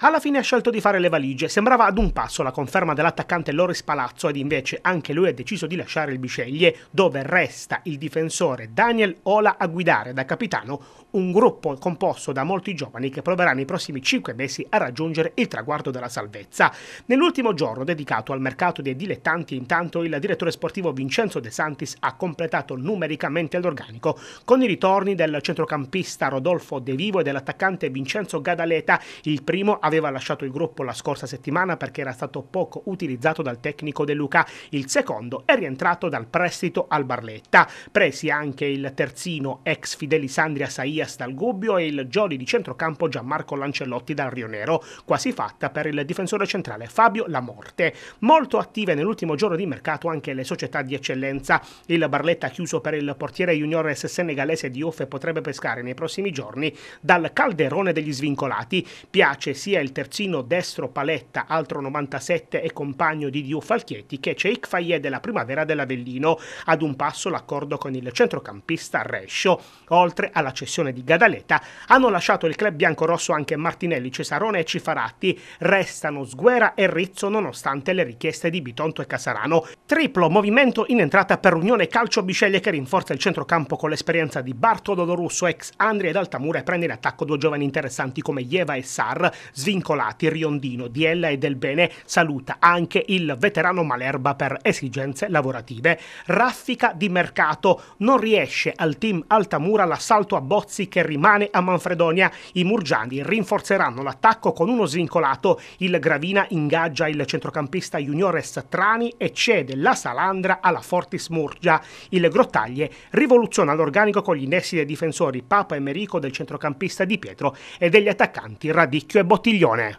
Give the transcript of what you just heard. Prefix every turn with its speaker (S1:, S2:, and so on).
S1: Alla fine ha scelto di fare le valigie, sembrava ad un passo la conferma dell'attaccante Loris Palazzo ed invece anche lui ha deciso di lasciare il Biceglie dove resta il difensore Daniel Ola a guidare da capitano un gruppo composto da molti giovani che proverà nei prossimi 5 mesi a raggiungere il traguardo della salvezza. Nell'ultimo giorno dedicato al mercato dei dilettanti intanto il direttore sportivo Vincenzo De Santis ha completato numericamente l'organico con i ritorni del centrocampista Rodolfo De Vivo e dell'attaccante Vincenzo Gadaleta, il primo a aveva lasciato il gruppo la scorsa settimana perché era stato poco utilizzato dal tecnico De Luca. Il secondo è rientrato dal prestito al Barletta. Presi anche il terzino ex Fidelisandria Saias dal Gubbio e il jolly di centrocampo Gianmarco Lancellotti dal Rio Nero, quasi fatta per il difensore centrale Fabio Lamorte. Molto attive nell'ultimo giorno di mercato anche le società di eccellenza. Il Barletta chiuso per il portiere juniores senegalese Uffe potrebbe pescare nei prossimi giorni dal calderone degli svincolati. Piace sia sia il terzino destro Paletta, altro 97 e compagno di Dio Falchietti, che c'è Faye della primavera dell'Avellino, ad un passo l'accordo con il centrocampista Rescio. Oltre alla cessione di Gadaleta, hanno lasciato il club biancorosso anche Martinelli, Cesarone e Cifaratti. Restano Sguera e Rizzo nonostante le richieste di Bitonto e Casarano. Triplo movimento in entrata per Unione Calcio Bisceglie che rinforza il centrocampo con l'esperienza di Bartolo Lorusso, ex Andri ed Altamura e prende in attacco due giovani interessanti come Ieva e Sar. Svizzera svincolati Riondino, Diella e Del Bene saluta anche il veterano Malerba per esigenze lavorative. Raffica di mercato, non riesce al team Altamura l'assalto a Bozzi che rimane a Manfredonia. I Murgiani rinforzeranno l'attacco con uno svincolato, il Gravina ingaggia il centrocampista Juniores Trani e cede la Salandra alla Fortis Murgia. Il Grottaglie rivoluziona l'organico con gli innesti dei difensori Papa e Merico del centrocampista Di Pietro e degli attaccanti Radicchio e Bottiglione. on air.